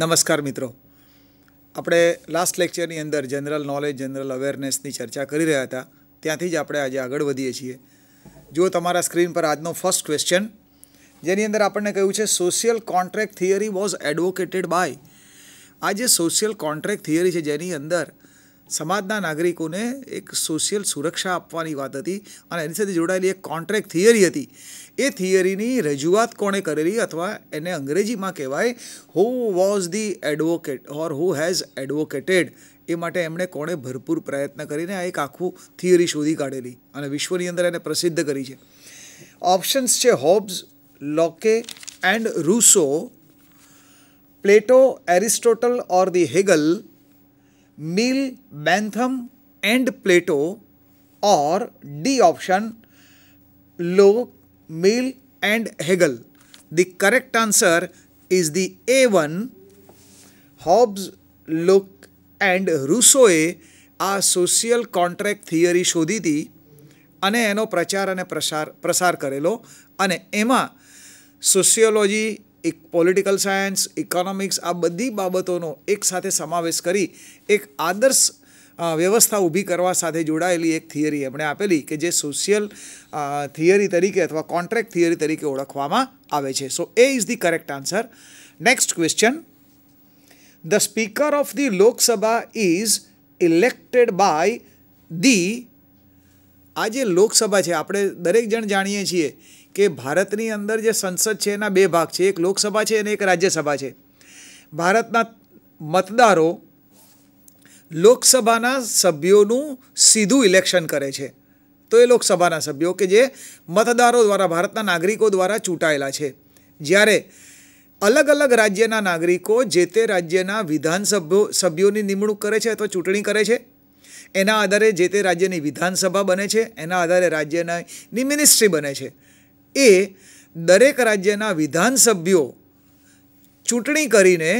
નમસ્કાર મિત્રો આપણે લાસ્ટ લેક્ચરની અંદર જનરલ નોલેજ જનરલ અવેરનેસની ચર્ચા કરી રહ્યા હતા ત્યાંથી જ આપણે આજે આગળ વધીએ છીએ જો તમારા સ્ક્રીન પર આજનો ફર્સ્ટ ક્વેશ્ચન જેની અંદર આપણને કહ્યું છે social contract theory was advocated by આ જે સોશિયલ કોન્ટ્રાક્ટ થિયરી છે જેની અંદર સમાજના નાગરિકોને એક સોશિયલ સુરક્ષા આપવાની વાત હતી અને એની સાથે જોડાયેલી એક કોન્ટ્રાક્ટ થિયરી હતી એ થિયરીની રજૂઆત કોણે કરેલી અથવા એને અંગ્રેજીમાં કહેવાય who was the advocate or who has advocated એ માટે એમણે કોણે ભરપૂર પ્રયત્ન કરીને આ એક આખું થિયરી શોધી કાઢેલી અને વિશ્વની અંદર એને પ્રસિદ્ધ કરી છે ઓપ્શન્સ છે Hobbes લોકે and Rousseau Plato Aristotle or the Hegel Mill Bentham and Plato or D option Locke Mill and Hegel the correct answer is the A one Hobbes, Locke and રૂસોએ આ સોશિયલ કોન્ટ્રેક્ટ થિયરી શોધી હતી અને એનો પ્રચાર અને પ્રસાર પ્રસાર કરેલો અને એમાં સોશિયોલોજી એક પોલિટિકલ સાયન્સ ઇકોનોમિક્સ આ બધી બાબતોનો એક સાથે સમાવેશ કરી એક આદર્શ વ્યવસ્થા ઊભી કરવા સાથે જોડાયેલી એક થિયરી એમણે આપેલી કે જે સોશિયલ થિયરી તરીકે અથવા કોન્ટ્રેક્ટ થિયરી તરીકે ઓળખવામાં આવે છે so A is the correct answer next question the speaker of the Lok Sabha is elected by the આ જે લોકસભા છે આપણે દરેક જણ જાણીએ છીએ કે ભારતની અંદર જે સંસદ છે એના બે ભાગ છે એક લોકસભા છે અને એક રાજ્યસભા છે ભારતના મતદારો લોકસભાના સભ્યોનું સીધું ઇલેક્શન કરે છે તો એ લોકસભાના સભ્યો કે જે મતદારો દ્વારા ભારતના નાગરિકો દ્વારા ચૂંટાયેલા છે જ્યારે અલગ અલગ રાજ્યના નાગરિકો જે તે રાજ્યના વિધાનસભ્યો સભ્યોની નિમણૂક કરે છે અથવા ચૂંટણી કરે છે એના આધારે જે તે રાજ્યની વિધાનસભા બને છે એના આધારે રાજ્યની મિનિસ્ટ્રી બને છે એ દરેક રાજ્યના વિધાનસભ્યો ચૂંટણી કરીને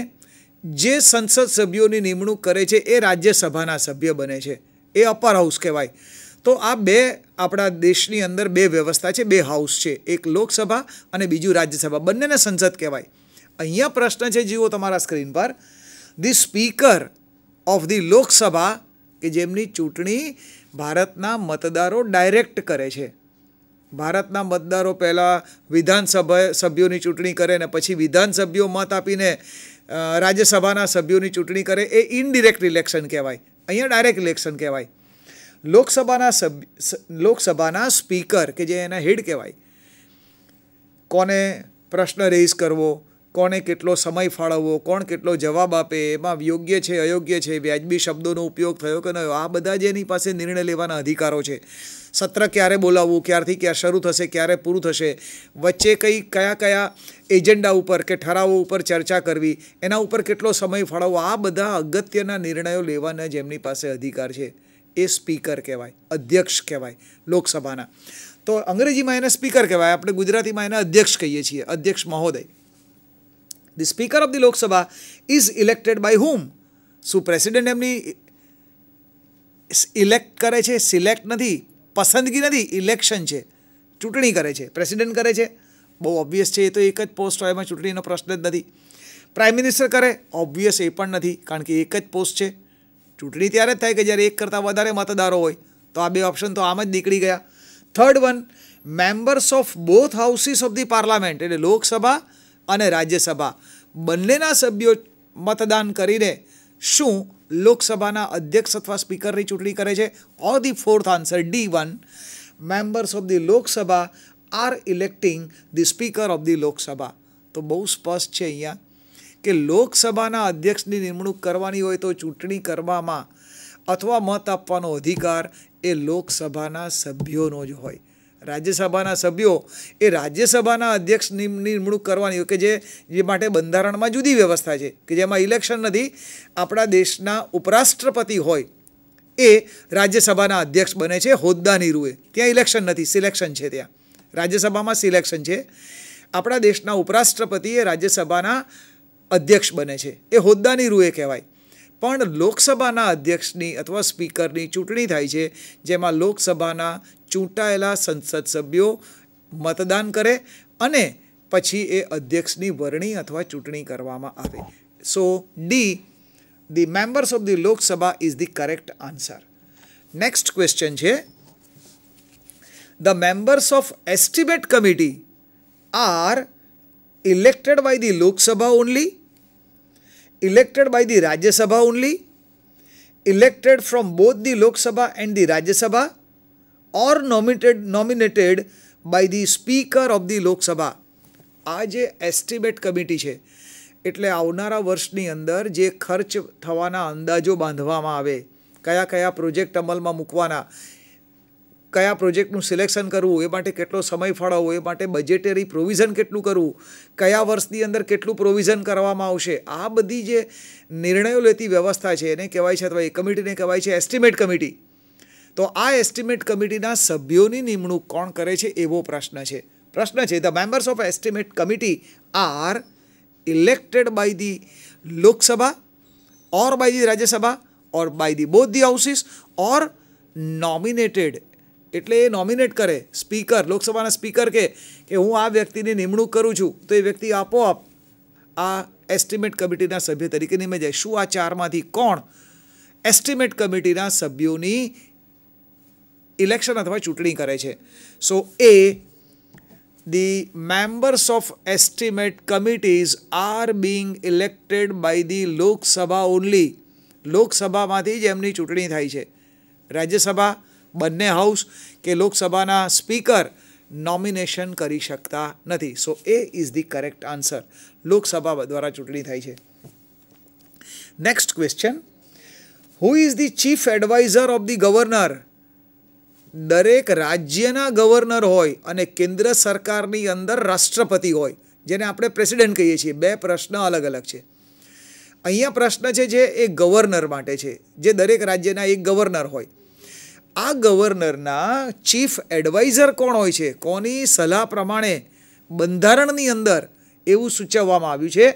જે સંસદ સભ્યોની નિમણૂક કરે છે એ રાજ્યસભાના સભ્ય બને છે એ અપર હાઉસ કહેવાય તો આ બે આપણા દેશની અંદર બે વ્યવસ્થા છે બે હાઉસ છે એક લોકસભા અને બીજું રાજ્યસભા બંનેને સંસદ કહેવાય અહીંયા પ્રશ્ન છે જીવો તમારા સ્ક્રીન પર the speaker of the Lok Sabha કે જેમની ચૂંટણી ભારતના મતદારો ડાયરેક્ટ કરે છે ભારતના મતદારો પહેલાં વિધાનસભા સભ્યોની ચૂંટણી કરે ને પછી વિધાનસભ્યો મત આપીને રાજ્યસભાના સભ્યોની ચૂંટણી કરે એ ઇનડિરેક્ટ ઇલેક્શન કહેવાય અહીંયા ડાયરેક્ટ ઇલેક્શન કહેવાય લોકસભાના સભ્ય લોકસભાના સ્પીકર કે જે એના હેડ કહેવાય કોને પ્રશ્ન રેઇઝ કરવો કોને કેટલો સમય ફાળવવો કોણ કેટલો જવાબ આપે એમાં યોગ્ય છે અયોગ્ય છે વ્યાજબી શબ્દોનો ઉપયોગ થયો કે નહીં આ બધા જ એની પાસે નિર્ણય લેવાના અધિકારો છે સત્ર ક્યારે બોલાવવું ક્યારથી ક્યાં શરૂ થશે ક્યારે પૂરું થશે વચ્ચે કઈ કયા કયા એજન્ડા ઉપર કે ઠરાવો ઉપર ચર્ચા કરવી એના ઉપર કેટલો સમય ફાળવવો આ બધા અગત્યના નિર્ણયો લેવાના જેમની પાસે અધિકાર છે એ સ્પીકર કહેવાય અધ્યક્ષ કહેવાય લોકસભાના તો અંગ્રેજીમાં એને સ્પીકર કહેવાય આપણે ગુજરાતીમાં એને અધ્યક્ષ કહીએ છીએ અધ્યક્ષ મહોદય the speaker of the Lok Sabha is elected by શું પ્રેસિડેન્ટ એમની ઇલેક્ટ કરે છે સિલેક્ટ નથી પસંદગી નથી ઇલેક્શન છે ચૂંટણી કરે છે પ્રેસિડેન્ટ કરે છે બહુ ઓબ્વિયસ છે એ તો એક જ પોસ્ટ હોય એમાં ચૂંટણીનો પ્રશ્ન જ નથી પ્રાઇમ મિનિસ્ટર કરે ઓબ્વિયસ એ પણ નથી કારણ કે એક જ પોસ્ટ છે ચૂંટણી ત્યારે જ થાય કે જ્યારે એક કરતાં વધારે મતદારો હોય તો આ બે ઓપ્શન તો આમ જ નીકળી ગયા third one members of both houses of the parliament એટલે લોકસભા અને રાજ્યસભા બંનેના સભ્યો મતદાન કરીને શું લોકસભાના અધ્યક્ષ અથવા સ્પીકરની ચૂંટણી કરે છે or the fourth answer D one members of the Lok Sabha are electing the speaker of the Lok Sabha તો બહુ સ્પષ્ટ છે અહીંયા કે લોકસભાના અધ્યક્ષની નિમણૂક કરવાની હોય તો ચૂંટણી કરવામાં અથવા મત આપવાનો અધિકાર એ લોકસભાના સભ્યોનો જ હોય રાજ્યસભાના સભ્યો એ રાજ્યસભાના અધ્યક્ષ નિમણૂક કરવાની કે જે જે માટે બંધારણમાં જુદી વ્યવસ્થા છે કે જેમાં ઇલેક્શન નથી આપણા દેશના ઉપરાષ્ટ્રપતિ હોય એ રાજ્યસભાના અધ્યક્ષ બને છે હોદ્દાની રૂએ ત્યાં ઇલેક્શન નથી સિલેક્શન છે ત્યાં રાજ્યસભામાં સિલેક્શન છે આપણા દેશના ઉપરાષ્ટ્રપતિ એ રાજ્યસભાના અધ્યક્ષ બને છે એ હોદ્દાની રૂએ કહેવાય પણ લોકસભાના અધ્યક્ષની અથવા સ્પીકરની ચૂંટણી થાય છે જેમાં લોકસભાના ચૂંટાયેલા સંસદ સભ્યો મતદાન કરે અને પછી એ અધ્યક્ષની વરણી અથવા ચૂંટણી કરવામાં આવે so D the members of the Lok Sabha is the correct answer next question છે the members of estimate committee are elected by the Lok Sabha only elected by the Rajya Sabha only, elected from both the Lok Sabha and the Rajya Sabha, or nominated, nominated by the Speaker of the Lok Sabha. આ જે estimate committee છે એટલે આવનારા વર્ષની અંદર જે ખર્ચ થવાના અંદાજો બાંધવામાં આવે કયા કયા પ્રોજેક્ટ અમલમાં મૂકવાના કયા પ્રોજેક્ટનું સિલેક્શન કરવું એ માટે કેટલો સમય ફાળવવો એ માટે બજેટરી પ્રોવિઝન કેટલું કરવું કયા વર્ષની અંદર કેટલું પ્રોવિઝન કરવામાં આવશે આ બધી જે નિર્ણયો લેતી વ્યવસ્થા છે એને કહેવાય છે અથવા એ કમિટીને કહેવાય છે એસ્ટિમેટ કમિટી તો આ એસ્ટિમેટ કમિટીના સભ્યોની નિમણૂક કોણ કરે છે એવો પ્રશ્ન છે પ્રશ્ન છે the members of estimate committee are elected by the Lok Sabha or by the Rajya Sabha or by the both the houses or nominated એટલે એ નોમિનેટ કરે સ્પીકર લોકસભાના સ્પીકર કે કે હું આ વ્યક્તિની નિમણૂક કરું છું તો એ વ્યક્તિ આપોઆપ આ એસ્ટિમેટ કમિટીના સભ્ય તરીકે નિમે જાય શું આ ચારમાંથી કોણ એસ્ટિમેટ કમિટીના સભ્યોની ઇલેક્શન અથવા ચૂંટણી કરે છે so A the members of estimate committees are being elected by the Lok Sabha only લોકસભામાંથી જ એમની ચૂંટણી થાય છે રાજ્યસભા બંને હાઉસ કે લોકસભાના સ્પીકર નોમિનેશન કરી શકતા નથી so A is the correct answer Lok Sabha દ્વારા ચૂંટણી થાય છે next question who is the chief advisor of the governor દરેક રાજ્યના ગવર્નર હોય અને કેન્દ્ર સરકારની અંદર રાષ્ટ્રપતિ હોય જેને આપણે પ્રેસિડેન્ટ કહીએ છીએ બે પ્રશ્ન અલગ અલગ છે અહીંયા પ્રશ્ન છે જે એ ગવર્નર માટે છે જે દરેક રાજ્યના એક ગવર્નર હોય આ ગવર્નરના ચીફ એડવાઇઝર કોણ હોય છે કોની સલાહ પ્રમાણે બંધારણની અંદર એવું સૂચવવામાં આવ્યું છે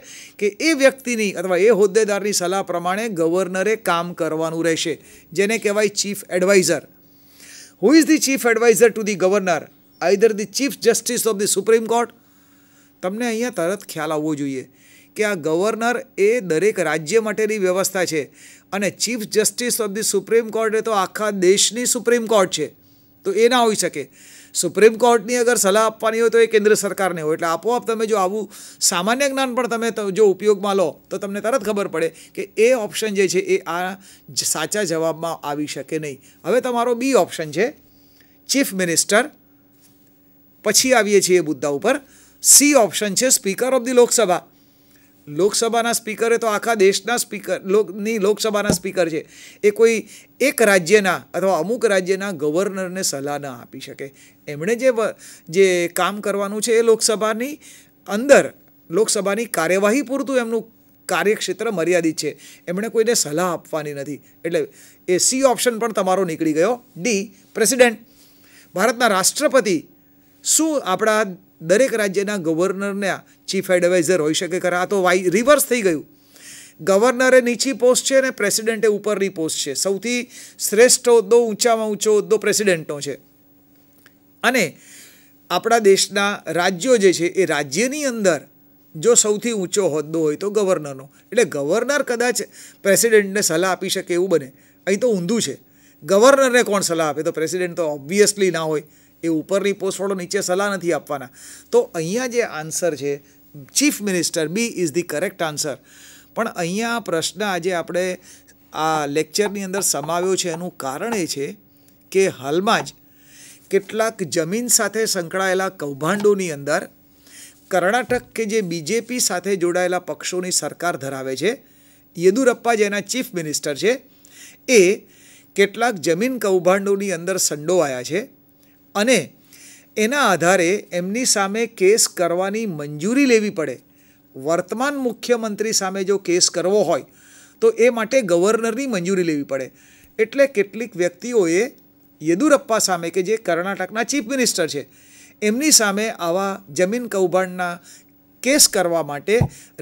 કે એ વ્યક્તિની અથવા એ હોદ્દેદારની સલાહ પ્રમાણે ગવર્નરે કામ કરવાનું રહેશે જેને કહેવાય chief advisor who is the chief advisor to the governor either the chief justice of the Supreme Court તમને અહીંયા તરત ખ્યાલ આવવો જોઈએ કે આ ગવર્નર એ દરેક રાજ્ય માટેની વ્યવસ્થા છે અને chief justice of the Supreme Court એ તો આખા દેશની સુપ્રીમ કોર્ટ છે તો એ ના હોઈ શકે સુપ્રીમ કોર્ટની અગર સલાહ આપવાની હોય તો એ કેન્દ્ર સરકારને હોય એટલે આપોઆપ તમે જો આવું સામાન્ય જ્ઞાન પણ તમે જો ઉપયોગમાં લો તો તમને તરત ખબર પડે કે એ ઓપ્શન જે છે એ આ સાચા જવાબમાં આવી શકે નહીં હવે તમારો બી ઓપ્શન છે ચીફ મિનિસ્ટર પછી આવીએ છીએ એ મુદ્દા ઉપર સી ઓપ્શન છે સ્પીકર ઓફ ધી લોકસભા લોકસભાના સ્પીકરે તો આખા દેશના સ્પીકર લોકની લોકસભાના સ્પીકર છે એ કોઈ એક રાજ્યના અથવા અમુક રાજ્યના ગવર્નરને સલાહ ન આપી શકે એમણે જે જે કામ કરવાનું છે એ લોકસભાની અંદર લોકસભાની કાર્યવાહી પૂરતું એમનું કાર્યક્ષેત્ર મર્યાદિત છે એમણે કોઈને સલાહ આપવાની નથી એટલે એ સી ઓપ્શન પણ તમારો નીકળી ગયો ડી પ્રેસિડેન્ટ ભારતના રાષ્ટ્રપતિ શું આપણા દરેક રાજ્યના ગવર્નરના ચીફ એડવાઇઝર હોઈ શકે ખરા આ તો વાઈ રિવર્સ થઈ ગયું ગવર્નરે નીચી પોસ્ટ છે અને પ્રેસિડેન્ટે ઉપરની પોસ્ટ છે સૌથી શ્રેષ્ઠ હોદ્દો ઊંચામાં ઊંચો હોદ્દો પ્રેસિડેન્ટનો છે અને આપણા દેશના રાજ્યો જે છે એ રાજ્યની અંદર જો સૌથી ઊંચો હોદ્દો હોય તો ગવર્નરનો એટલે ગવર્નર કદાચ પ્રેસિડેન્ટને સલાહ આપી શકે એવું બને અહીં તો ઊંધું છે ગવર્નરને કોણ સલાહ આપે તો પ્રેસિડેન્ટ તો ઓબ્વિયસલી ના હોય એ ઉપરની પોસ્ટવાળો નીચે સલાહ નથી આપવાના તો અહીંયા જે આન્સર છે chief minister B is the correct answer પણ અહીંયા આ પ્રશ્ન આજે આપણે આ લેક્ચરની અંદર સમાવ્યો છે એનું કારણ એ છે કે હાલમાં જ કેટલાક જમીન સાથે સંકળાયેલા કૌભાંડોની અંદર કર્ણાટક કે જે બીજેપી સાથે જોડાયેલા પક્ષોની સરકાર ધરાવે છે યેદુરપ્પા જેના ચીફ મિનિસ્ટર છે એ કેટલાક જમીન કૌભાંડોની અંદર સંડોવાયા છે અને એના આધારે એમની સામે કેસ કરવાની મંજૂરી લેવી પડે વર્તમાન મુખ્યમંત્રી સામે જો કેસ કરવો હોય તો એ માટે ગવર્નરની મંજૂરી લેવી પડે એટલે કેટલીક વ્યક્તિઓએ યેદુરપ્પા સામે કે જે કર્ણાટકના ચીફ મિનિસ્ટર છે એમની સામે આવા જમીન કૌભાંડના કેસ કરવા માટે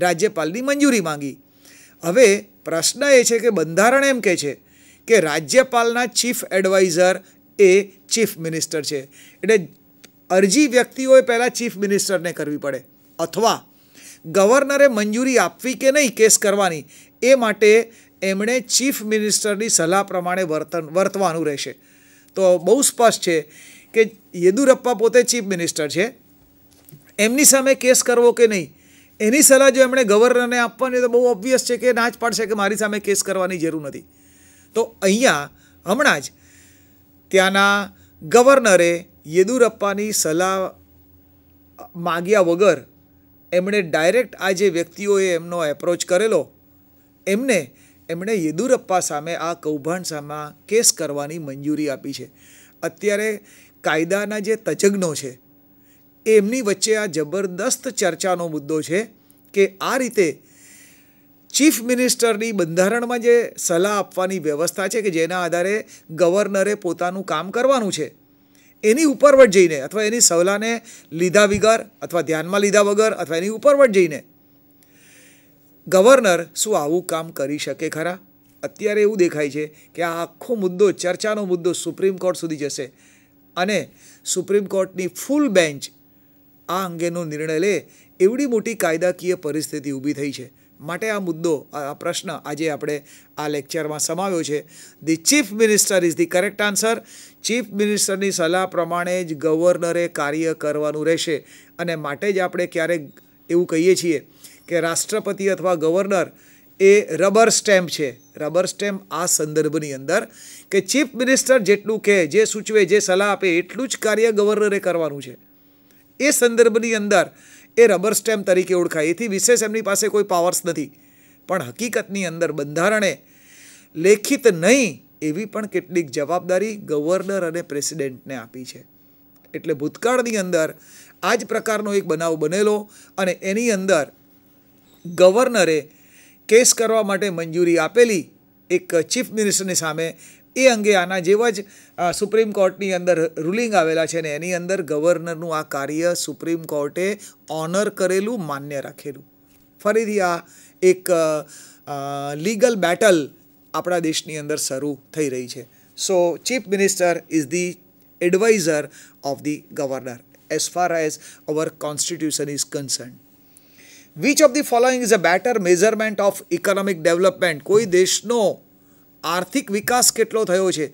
રાજ્યપાલની મંજૂરી માંગી હવે પ્રશ્ન એ છે કે બંધારણ એમ કહે છે કે રાજ્યપાલના ચીફ એડવાઇઝર એ ચીફ મિનિસ્ટર છે એટલે અરજી વ્યક્તિઓએ પહેલાં ચીફ મિનિસ્ટરને કરવી પડે અથવા ગવર્નરે મંજૂરી આપવી કે નહીં કેસ કરવાની એ માટે એમણે ચીફ મિનિસ્ટરની સલાહ પ્રમાણે વર્તન વર્તવાનું રહેશે તો બહુ સ્પષ્ટ છે કે યેદુરપ્પા પોતે ચીફ મિનિસ્ટર છે એમની સામે કેસ કરવો કે નહીં એની સલાહ જો એમણે ગવર્નરને આપવાની તો બહુ ઓબ્વિયસ છે કે ના જ પાડશે કે મારી સામે કેસ કરવાની જરૂર નથી તો અહીંયા હમણાં જ ત્યાંના ગવર્નરે યેદુરપ્પાની સલાહ માગ્યા વગર એમણે ડાયરેક્ટ આ જે વ્યક્તિઓએ એમનો એપ્રોચ કરેલો એમને એમણે યેદુરપ્પા સામે આ કૌભાંડ સામે કેસ કરવાની મંજૂરી આપી છે અત્યારે કાયદાના જે તજજ્ઞો છે એમની વચ્ચે આ જબરદસ્ત ચર્ચાનો મુદ્દો છે કે આ રીતે ચીફ મિનિસ્ટરની બંધારણમાં જે સલાહ આપવાની વ્યવસ્થા છે કે જેના આધારે ગવર્નરે પોતાનું કામ કરવાનું છે એની ઉપરવટ જઈને અથવા એની સલાહને લીધા વગર અથવા ધ્યાનમાં લીધા વગર અથવા એની ઉપરવટ જઈને ગવર્નર શું આવું કામ કરી શકે ખરા અત્યારે એવું દેખાય છે કે આ આખો મુદ્દો ચર્ચાનો મુદ્દો સુપ્રીમ કોર્ટ સુધી જશે અને સુપ્રીમ કોર્ટની ફૂલ બેન્ચ આ અંગેનો નિર્ણય લે એવડી મોટી કાયદાકીય પરિસ્થિતિ ઊભી થઈ છે માટે આ મુદ્દો આ પ્રશ્ન આજે આપણે આ લેક્ચરમાં સમાવ્યો છે the chief minister is the correct answer chief મિનિસ્ટરની સલાહ પ્રમાણે જ ગવર્નરે કાર્ય કરવાનું રહેશે અને માટે જ આપણે ક્યારેક એવું કહીએ છીએ કે રાષ્ટ્રપતિ અથવા ગવર્નર એ રબર સ્ટેમ્પ છે રબર સ્ટેમ્પ આ સંદર્ભની અંદર કે ચીફ મિનિસ્ટર જેટલું કહે જે સૂચવે જે સલાહ આપે એટલું જ કાર્ય ગવર્નરે કરવાનું છે એ સંદર્ભની અંદર એ રબર સ્ટેમ્પ તરીકે ઓળખાય એથી વિશેષ એમની પાસે કોઈ પાવર્સ નથી પણ હકીકતની અંદર બંધારણે લેખિત નહીં એવી પણ કેટલીક જવાબદારી ગવર્નર અને પ્રેસિડેન્ટને આપી છે એટલે ભૂતકાળની અંદર આ જ પ્રકારનો એક બનાવ બનેલો અને એની અંદર ગવર્નરે કેસ કરવા માટે મંજૂરી આપેલી એક ચીફ મિનિસ્ટરની સામે એ અંગે આના જેવા જ સુપ્રીમ કોર્ટની અંદર રૂલિંગ આવેલા છે ને એની અંદર ગવર્નરનું આ કાર્ય સુપ્રીમ કોર્ટે ઓનર કરેલું માન્ય રાખેલું ફરીથી આ એક લીગલ બેટલ આપણા દેશની અંદર શરૂ થઈ રહી છે so chief minister is the advisor of the governor as far as our constitution is concern which of the following is a better measurement of economic development કોઈ દેશનો આર્થિક વિકાસ કેટલો થયો છે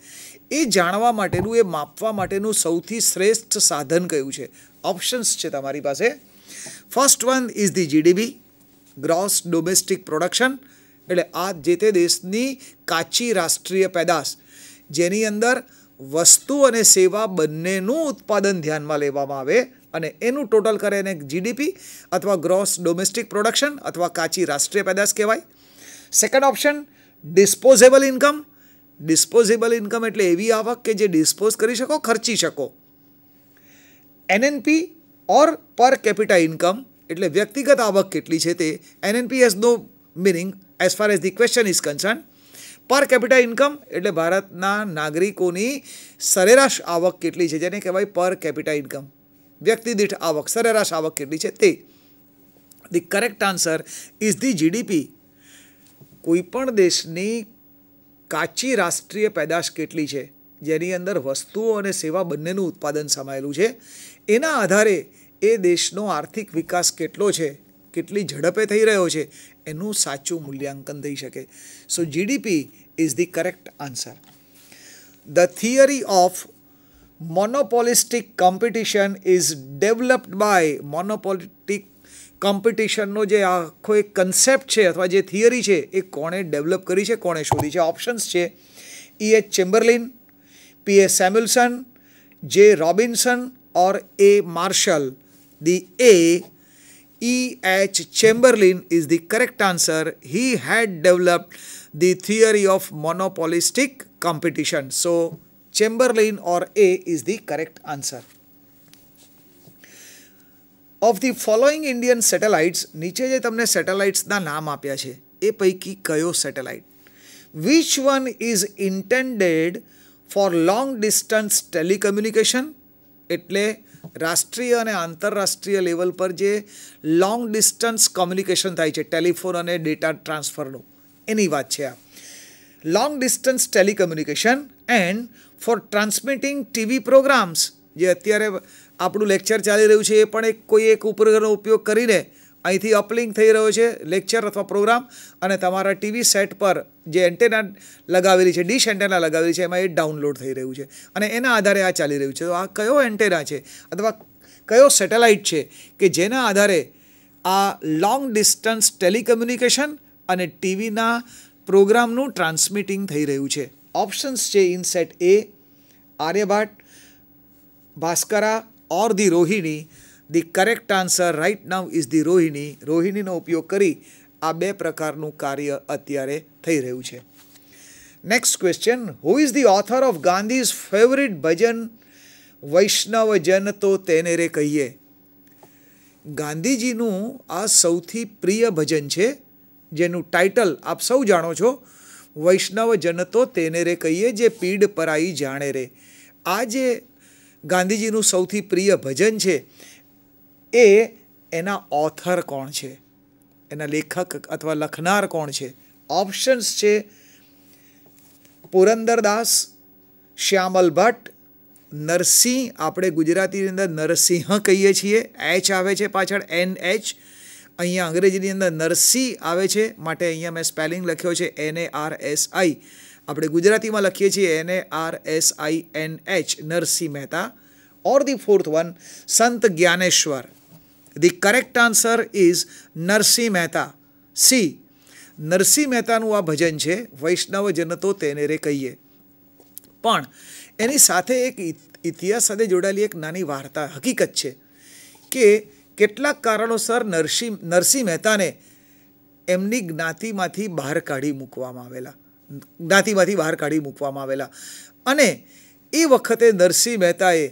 એ જાણવા માટેનું એ માપવા માટેનું સૌથી શ્રેષ્ઠ સાધન કયું છે ઓપ્શન્સ છે તમારી પાસે first one is the GDP gross domestic production એટલે આ જે તે દેશની કાચી રાષ્ટ્રીય પેદાશ જેની અંદર વસ્તુ અને સેવા બંનેનું ઉત્પાદન ધ્યાનમાં લેવામાં આવે અને એનું ટોટલ કરે એને જીડીપી અથવા ગ્રોસ ડોમેસ્ટિક પ્રોડક્શન અથવા કાચી રાષ્ટ્રીય પેદાશ કહેવાય second option disposable income disposable income एट आवक के जो डिस्पोज कर सको खर्ची एन एन पी और पर कैपिटा इनकम एट व्यक्तिगत आवक के N N P S no meaning as far as the question is concern per capita income एट भारत नागरिकों की सरेराश आवक के जेने कहवा पर कैपिटा इनकम व्यक्तिदीठ आवक सरेराश आवक के the correct answer is the G GDP કોઈપણ દેશની કાચી રાષ્ટ્રીય પેદાશ કેટલી છે જેની અંદર વસ્તુઓ અને સેવા બંનેનું ઉત્પાદન સમાયેલું છે એના આધારે એ દેશનો આર્થિક વિકાસ કેટલો છે કેટલી ઝડપે થઈ રહ્યો છે એનું સાચું મૂલ્યાંકન થઈ શકે so GDP is the correct answer the theory of monopolistic competition is developed by monopolistic કોમ્પિટિશનનો જે આખો એક કન્સેપ્ટ છે અથવા જે થિયરી છે એ કોણે ડેવલપ કરી છે કોણે શોધી છે ઓપ્શન્સ છે ઈ H ચેમ્બરલિન P A Samuelson J Robinson or A Marshall the A E. H. Chamberlain is the correct answer. He had developed the theory of monopolistic competition. So, Chamberlain or A is the correct answer. Of the following Indian satellites નીચે જે તમને સેટેલાઇટ્સના નામ આપ્યા છે એ પૈકી કયો satellite which one is intended for long distance telecommunication એટલે રાષ્ટ્રીય અને આંતરરાષ્ટ્રીય લેવલ પર જે લોંગ ડિસ્ટન્સ કોમ્યુનિકેશન થાય છે ટેલિફોન અને ડેટા ટ્રાન્સફરનું એની વાત છે આ long distance telecommunication and for transmitting TV programmes જે અત્યારે આપણું લેક્ચર ચાલી રહ્યું છે એ પણ એક કોઈ એક ઉપગ્રહનો ઉપયોગ કરીને અહીંથી અપલિંક થઈ રહ્યો છે લેક્ચર અથવા પ્રોગ્રામ અને તમારા ટીવી સેટ પર જે એન્ટેના લગાવેલી છે ડીશ એન્ટેના લગાવેલી છે એમાં એ ડાઉનલોડ થઈ રહ્યું છે અને એના આધારે આ ચાલી રહ્યું છે તો આ કયો એન્ટેના છે અથવા કયો સેટેલાઇટ છે કે જેના આધારે આ લોંગ ડિસ્ટન્સ ટેલિકમ્યુનિકેશન અને ટીવીના પ્રોગ્રામનું ટ્રાન્સમિટિંગ થઈ રહ્યું છે ઓપ્શન્સ છે ઇન સેટ એ Aryabhata Bhaskara or the Rohini the correct answer right now is the Rohini રોહિણીનો ઉપયોગ કરી આ બે પ્રકારનું કાર્ય અત્યારે થઈ રહ્યું છે next question who is the author of Gandhi's favourite bhajan Vaishnav Jan તો તેને રે કહીએ ગાંધીજીનું આ સૌથી પ્રિય ભજન છે જેનું ટાઇટલ આપ સૌ જાણો છો વૈષ્ણવ જન તો તેને રે કહીએ જે પીડ પરાઈ જાણે રે આ જે ગાંધીજીનું સૌથી પ્રિય ભજન છે એ એના ઓથર કોણ છે એના લેખક અથવા લખનાર કોણ છે ઓપ્શન્સ છે પુરંદરદાસ શ્યામલ ભટ્ટ નરસિંહ આપણે ગુજરાતીની અંદર નરસિંહ કહીએ છીએ એચ આવે છે પાછળ એન એચ અહીંયા અંગ્રેજીની અંદર નરસિંહ આવે છે માટે અહીંયા મેં સ્પેલિંગ લખ્યો છે N A R S I આપણે ગુજરાતીમાં લખીએ છીએ એને R S I N H Narsinh Mehta or the fourth one Sant Dnyaneshwar the correct answer is Narsinh Mehta C Narsinh મહેતાનું આ ભજન છે વૈષ્ણવ જન તો તેને રે કહીએ પણ એની સાથે એક ઇતિહાસ સાથે જોડાયેલી એક નાની વાર્તા હકીકત છે કે કેટલાક કારણોસર નરસિંહ નરસિંહ મહેતાને એમની જ્ઞાતિમાંથી બહાર કાઢી મૂકવામાં આવેલા જ્ઞાતિમાંથી બહાર કાઢી મૂકવામાં આવેલા અને એ વખતે નરસિંહ મહેતાએ